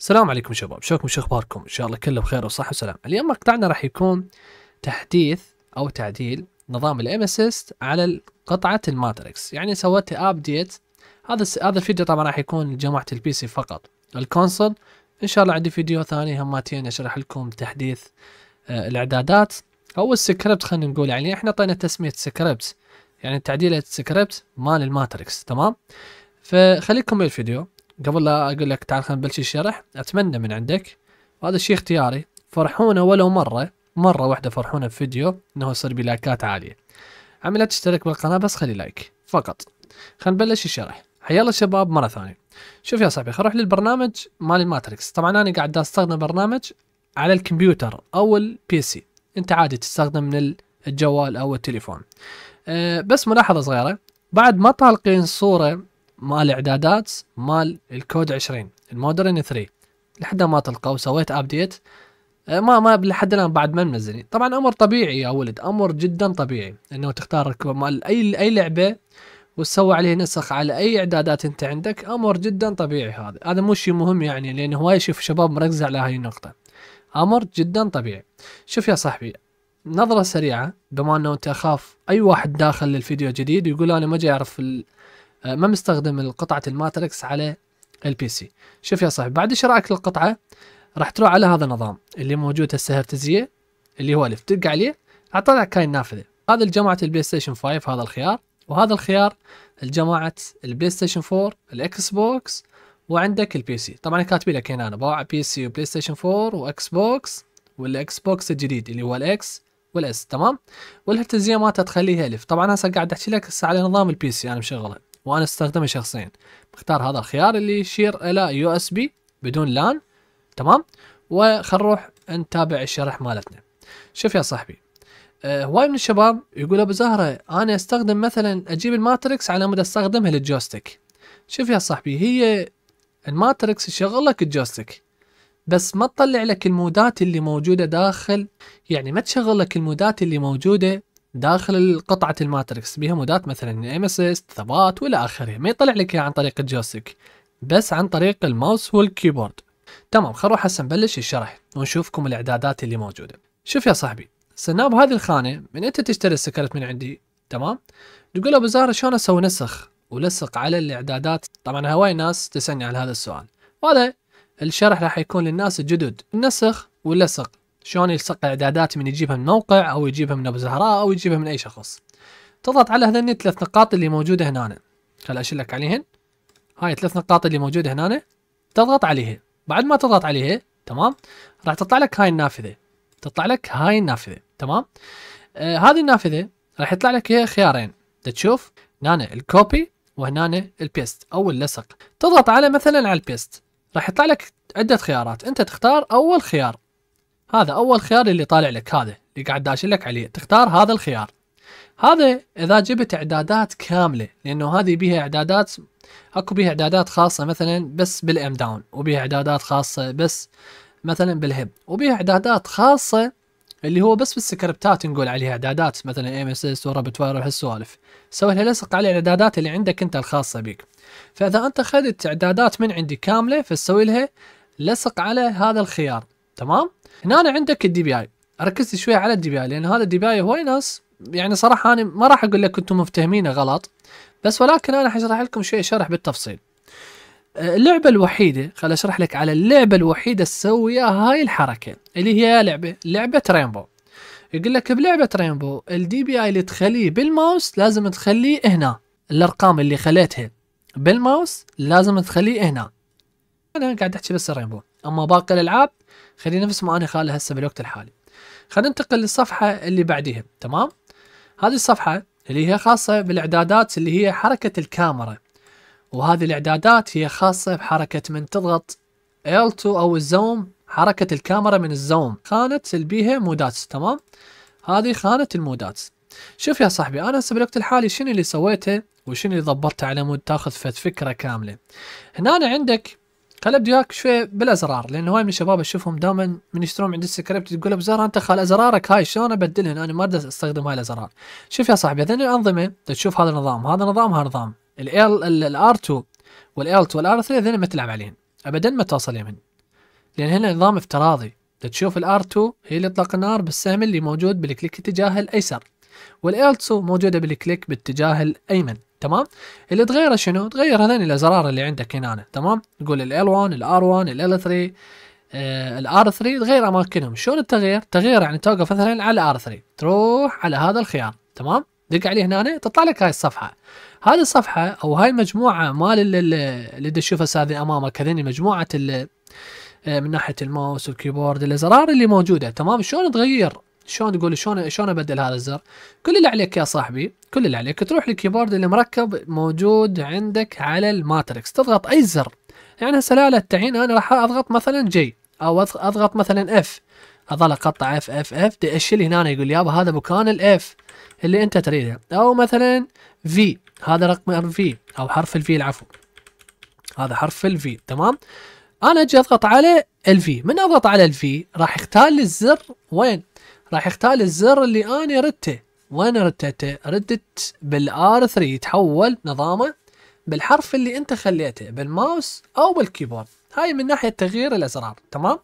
السلام عليكم شباب شوكم شو اخباركم ان شاء الله كله بخير وصحه وسلام اليوم مقطعنا راح يكون تحديث او تعديل نظام الام اسيست على قطعه الماتريكس يعني سويت ابديت هذا هذا الفيديو طبعا راح يكون جماعه البي سي فقط الكونسول ان شاء الله عندي فيديو ثاني هماتين اشرح لكم تحديث آه الاعدادات او السكريبت خلينا نقول يعني احنا طينا تسميه سكريبت يعني تعديل السكريبت مال الماتريكس تمام فخليكم بالفيديو قبل لا اقول لك تعال خلينا نبلش الشرح اتمنى من عندك وهذا الشيء اختياري فرحونا ولو مره مره واحده فرحونا في فيديو انه يصير بلايكات عاليه عم لا تشترك بالقناه بس خلي لايك فقط خلينا نبلش الشرح حيلا شباب مره ثانيه شوف يا صاحبي خروح نروح للبرنامج مال الماتريكس طبعا انا قاعد استخدم برنامج على الكمبيوتر او البي سي انت عادي تستخدم من الجوال او التليفون أه بس ملاحظه صغيره بعد ما طالقين صوره مال اعدادات مال الكود 20 المودرن 3 لحد ما تلقى وسويت ابديت أه، ما ما لحد الان بعد ما منزلين طبعا امر طبيعي يا ولد امر جدا طبيعي انه تختار مال اي اي لعبه وتسوي عليه نسخ على اي اعدادات انت عندك امر جدا طبيعي هذا هذا مو شيء مهم يعني لان هواي اشوف شباب مركز على هاي النقطه امر جدا طبيعي شوف يا صاحبي نظره سريعه بما انه انت اخاف اي واحد داخل للفيديو جديد يقول انا ما اعرف آه، ما مستخدم قطعه الماتريكس على البي سي شوف يا صاحبي بعد شرائك للقطعه راح تروح على هذا النظام اللي موجود هسه هرتزيه اللي هو الف تدق عليه راح تطلع لك هاي النافذه هذا الجماعة البلاي ستيشن 5 هذا الخيار وهذا الخيار الجماعة البلاي ستيشن 4 الاكس بوكس وعندك البي سي طبعا كاتب لك هنا انا باع بي سي وبلاي ستيشن 4 واكس بوكس والاكس بوكس الجديد اللي هو الاكس والاس تمام والهرتزيه مالته تخليها الف طبعا هسه قاعد احكي لك هسه على نظام البي سي انا مشغله وانا استخدمه شخصيا بختار هذا الخيار اللي يشير الى يو اس بي بدون لان تمام وخل نروح نتابع الشرح مالتنا شوف يا صاحبي آه، هواي من الشباب يقول ابو زهره انا استخدم مثلا اجيب الماتريكس على مود استخدمها للجوستيك شوف يا صاحبي هي الماتريكس يشغل لك الجوستيك بس ما تطلع لك المودات اللي موجوده داخل يعني ما تشغل لك المودات اللي موجوده داخل قطعة الماتريكس بها مودات مثلا نيمسيست ثبات والى اخره ما يطلع لك عن طريق الجوستيك بس عن طريق الماوس والكيبورد تمام خلو نروح هسه نبلش الشرح ونشوفكم الاعدادات اللي موجودة شوف يا صاحبي سناب هذه الخانة من انت تشتري السكرت من عندي تمام تقول ابو زهر شلون اسوي نسخ ولصق على الاعدادات طبعا هواي ناس تسالني على هذا السؤال وهذا الشرح راح يكون للناس الجدد النسخ واللصق شلون يلصق الاعدادات من يجيبها من موقع او يجيبها من ابو زهراء او يجيبها من اي شخص تضغط على هذين الثلاث نقاط اللي موجوده هنا خل اشلك عليهن هاي الثلاث نقاط اللي موجوده هنا تضغط عليها بعد ما تضغط عليها تمام راح تطلع لك هاي النافذه تطلع لك هاي النافذه تمام آه هذه النافذه راح يطلع لك هي خيارين تشوف هنا الكوبي وهنا البيست او اللصق تضغط على مثلا على البيست راح يطلع لك عده خيارات انت تختار اول خيار هذا أول خيار اللي طالع لك هذا اللي قاعد داش لك عليه تختار هذا الخيار هذا إذا جبت إعدادات كاملة لأنه هذه بيها إعدادات أكو بيها إعدادات خاصة مثلا بس بالأم داون وبيها إعدادات خاصة بس مثلا بالهب وبيها إعدادات خاصة اللي هو بس بالسكريبتات نقول عليها إعدادات مثلا ام اس اس ورابط واير وهالسوالف سوي لها لصق على الإعدادات اللي عندك أنت الخاصة بيك فإذا أنت أخذت إعدادات من عندي كاملة فسوي لها لصق على هذا الخيار تمام هنا أنا عندك الدي بي اي ركزت شوي على الدي بي اي لان هذا الدي بي اي هواي ناس يعني صراحه انا ما راح اقول لك انتم مفتهمينه غلط بس ولكن انا حشرح لكم شيء شرح بالتفصيل آه، اللعبة الوحيدة خل اشرح لك على اللعبة الوحيدة تسوي هاي الحركة اللي هي لعبة لعبة رينبو يقول لك بلعبة رينبو الدي بي اي اللي تخليه بالماوس لازم تخليه هنا الارقام اللي خليتها بالماوس لازم تخليه هنا انا قاعد احكي بس رينبو اما باقي الالعاب خلي نفس ما انا خاله هسه بالوقت الحالي خلينا ننتقل للصفحه اللي بعدها تمام هذه الصفحه اللي هي خاصه بالاعدادات اللي هي حركه الكاميرا وهذه الاعدادات هي خاصه بحركه من تضغط L2 او الزوم حركه الكاميرا من الزوم خانه بيها مودات تمام هذه خانه المودات شوف يا صاحبي انا هسه بالوقت الحالي شنو اللي سويته وشنو اللي ضبطته على مود تاخذ فكره كامله هنا عندك كان ابدي وياك شوي بالازرار لان هواي من الشباب اشوفهم دائما من يشترون عند السكريبت تقول بزرار انت خال ازرارك هاي شلون ابدلهن انا ما اقدر استخدم هاي الازرار شوف يا صاحبي هذين الانظمه تشوف هذا النظام هذا نظام هذا نظام الار 2 والال 2 والار 3 هذين ما تلعب عليهن ابدا ما توصل يمن لان هنا نظام افتراضي تشوف الار 2 هي اللي اطلق النار بالسهم اللي موجود بالكليك اتجاه الايسر والال 2 موجوده بالكليك باتجاه الايمن تمام اللي تغيره شنو تغير هذين الازرار اللي عندك هنا تمام نقول ال 1 ال R1 ال L3 آه، ال R3 تغير اماكنهم شلون التغيير تغيير يعني توقف مثلا على R3 تروح على هذا الخيار تمام دق عليه هنا تطلع لك هاي الصفحه هذه الصفحه او هاي المجموعه مال اللي تشوفها هذه امامك هذين مجموعه آه، من ناحيه الماوس والكيبورد الازرار اللي موجوده تمام شلون تغير شلون تقول شلون شلون ابدل هذا الزر كل اللي عليك يا صاحبي كل اللي عليك تروح للكيبورد اللي مركب موجود عندك على الماتريكس تضغط اي زر يعني هسه لا التعيين انا راح اضغط مثلا جي او اضغط مثلا اف اظل اقطع اف اف اف اشيل هنا يقول لي يابا هذا مكان الاف اللي انت تريده او مثلا في هذا رقم في او حرف الفي العفو هذا حرف الفي تمام انا اجي اضغط على الفي من اضغط على الفي راح يختار لي الزر وين راح يختار الزر اللي انا ردته وين ردته ردت بالار 3 يتحول نظامه بالحرف اللي انت خليته بالماوس او بالكيبورد هاي من ناحيه تغيير الازرار تمام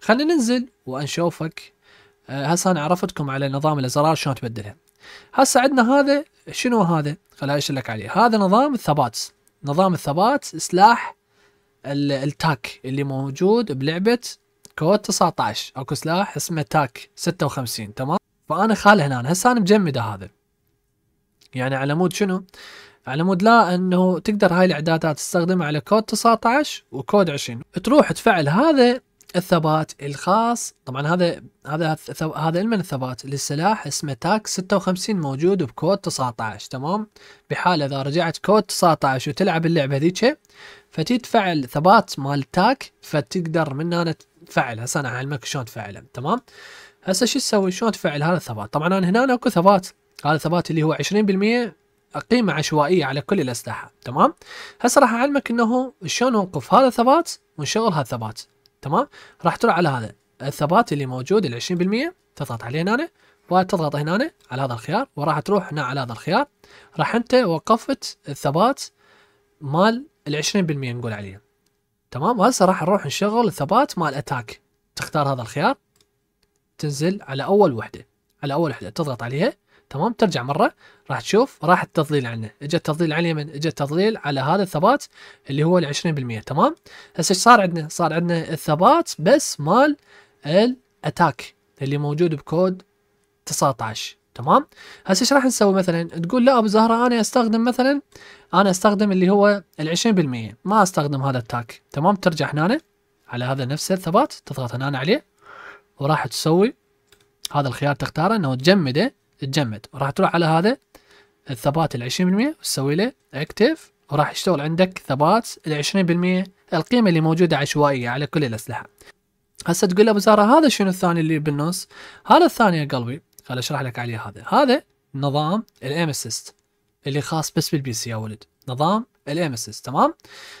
خلينا ننزل وانشوفك آه، هسه انا عرفتكم على نظام الازرار شلون تبدلها هسه عندنا هذا شنو هذا خليني اشير لك عليه هذا نظام الثبات نظام الثبات سلاح التاك اللي موجود بلعبه كود 19 اكو سلاح اسمه تاك 56 تمام فانا خاله هنا هسه انا مجمده هذا يعني على مود شنو على مود لا انه تقدر هاي الاعدادات تستخدمها على كود 19 وكود 20 تروح تفعل هذا الثبات الخاص طبعا هذا هذا هذا المن الثبات للسلاح اسمه تاك 56 موجود بكود 19 تمام بحال اذا رجعت كود 19 وتلعب اللعبه ذيك فتي تفعل ثبات مال تاك فتقدر من هنا فعل هسه انا اعلمك شلون تفعله تمام هسه شو تسوي شلون تفعل هذا الثبات طبعا انا هنا اكو ثبات هذا الثبات اللي هو 20% قيمة عشوائية على كل الأسلحة تمام هسه راح أعلمك أنه شلون نوقف هذا الثبات ونشغل هذا الثبات تمام راح تروح على هذا الثبات اللي موجود ال 20% تضغط عليه هنا وتضغط هنا على هذا الخيار وراح تروح هنا على هذا الخيار راح أنت وقفت الثبات مال ال 20% نقول عليه تمام وهسه راح نروح نشغل الثبات مال اتاك تختار هذا الخيار تنزل على اول وحده على اول وحده تضغط عليها تمام ترجع مره راح تشوف راح التظليل عنه اجى التظليل على اليمين اجى التظليل على هذا الثبات اللي هو ال 20% تمام هسه ايش صار عندنا صار عندنا الثبات بس مال الاتاك اللي موجود بكود 19 تمام هسه ايش راح نسوي مثلا تقول لا ابو زهره انا استخدم مثلا انا استخدم اللي هو ال 20% ما استخدم هذا التاك تمام ترجع هنا على هذا نفس الثبات تضغط هنا عليه وراح تسوي هذا الخيار تختاره انه تجمده تجمد وراح تروح على هذا الثبات ال 20% وتسوي له اكتف وراح يشتغل عندك ثبات ال 20% القيمه اللي موجوده عشوائيه على كل الاسلحه هسه تقول ابو زهره هذا شنو الثاني اللي بالنص هذا الثاني يا قلبي خل اشرح لك عليه هذا هذا نظام الام اسيست اللي خاص بس بالبي سي يا ولد نظام الام اس اس تمام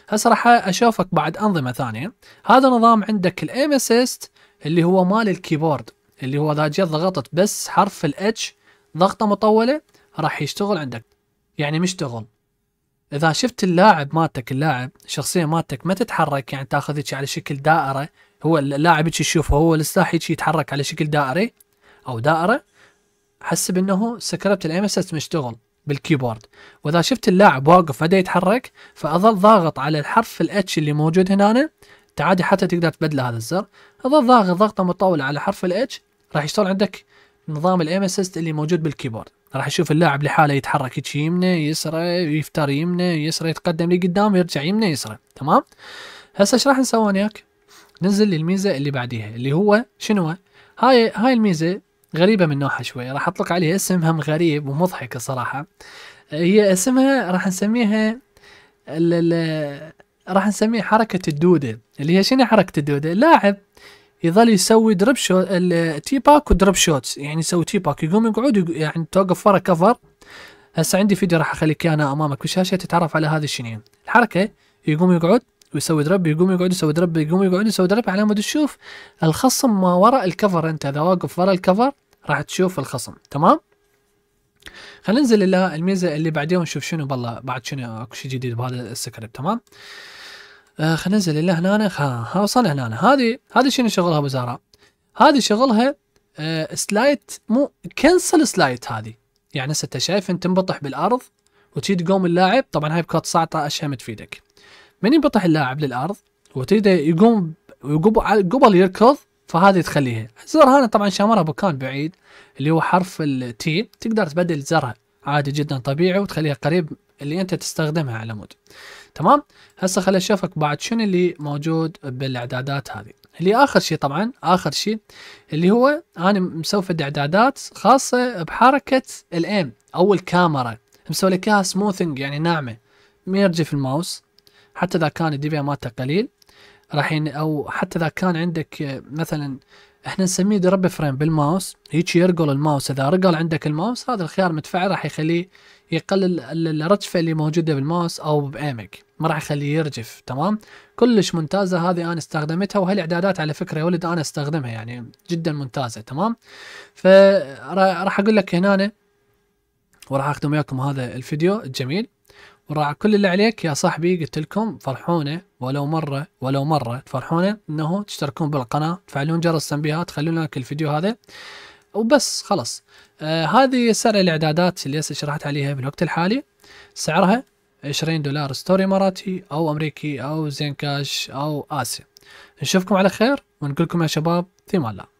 هسه راح اشوفك بعد انظمه ثانيه هذا نظام عندك الام اس اس اللي هو مال الكيبورد اللي هو اذا جيت ضغطت بس حرف الاتش ضغطه مطوله راح يشتغل عندك يعني مشتغل اذا شفت اللاعب مالتك اللاعب الشخصيه مالتك ما تتحرك يعني تاخذ على شكل دائره هو اللاعب هيك يشوفه هو السلاح هيك يتحرك على شكل دائري او دائره حسب انه سكربت الام اس مشتغل بالكيبورد واذا شفت اللاعب واقف بدا يتحرك فاظل ضاغط على الحرف الاتش اللي موجود هنا تعادي حتى تقدر تبدله هذا الزر اظل ضاغط ضغطه مطوله على حرف الاتش راح يشتغل عندك نظام الايم اسيست اللي موجود بالكيبورد راح يشوف اللاعب لحاله يتحرك يمنه يسرى يفتر يمنه يسرى يتقدم لقدام يرجع يمنه يسرى تمام هسه ايش راح نسوي وياك ننزل للميزه اللي بعديها اللي هو شنو هاي هاي الميزه غريبة من نوعها شوي راح أطلق عليها اسم هم غريب ومضحك الصراحة هي اسمها راح نسميها ال ال راح نسميه حركة الدودة اللي هي شنو حركة الدودة لاعب يظل يسوي درب شوت التي باك ودروب شوتس يعني يسوي تي باك يقوم يقعد يعني توقف ورا كفر هسه عندي فيديو راح اخليك اياه امامك بالشاشه تتعرف على هذا الشنين الحركه يقوم يقعد ويسوي درب يقوم يقعد يسوي درب يقوم يقعد يسوي درب على مود تشوف الخصم ما وراء الكفر انت اذا واقف وراء الكفر راح تشوف الخصم تمام خلينا ننزل الى الميزه اللي بعديها ونشوف شنو بالله بعد شنو اكو شيء جديد بهذا السكريبت تمام آه خلينا ننزل الى هنا ها, ها وصلنا هنا هذه هذه شنو شغلها ابو زهراء هذه شغلها آه سلايت مو كنسل سلايت هذه يعني هسه انت شايف انت تنبطح بالارض وتجي تقوم اللاعب طبعا هاي بكات صعطه ما تفيدك من ينبطح اللاعب للارض وتبدا يقوم قبل يركض فهذه تخليها الزر هذا طبعا شامرها بكان بعيد اللي هو حرف التي تقدر تبدل زرها عادي جدا طبيعي وتخليها قريب اللي انت تستخدمها على مود تمام هسه خلي اشوفك بعد شنو اللي موجود بالاعدادات هذه اللي اخر شيء طبعا اخر شيء اللي هو انا مسوي اعدادات خاصه بحركه الام او الكاميرا مسوي لك اياها سموثنج يعني ناعمه ميرجي في الماوس حتى اذا كان الدي بي مالته قليل راح يعني او حتى اذا كان عندك مثلا احنا نسميه درب فريم بالماوس هيك يرقل الماوس اذا رقل عندك الماوس هذا الخيار متفعل راح يخليه يقلل الرجفه اللي موجوده بالماوس او بامك ما راح يخليه يرجف تمام كلش ممتازه هذه انا استخدمتها وهالاعدادات على فكره يا ولد انا استخدمها يعني جدا ممتازه تمام فراح اقول لك هنا وراح اخدم وياكم هذا الفيديو الجميل وراع كل اللي عليك يا صاحبي قلت لكم فرحونا ولو مرة ولو مرة تفرحونا انه تشتركون بالقناة تفعلون جرس التنبيهات تخلون لك الفيديو هذا وبس خلاص آه هذه سعر الاعدادات اللي هسه شرحت عليها بالوقت الحالي سعرها 20 دولار ستوري اماراتي او امريكي او زين كاش او اسيا نشوفكم على خير ونقولكم يا شباب في الله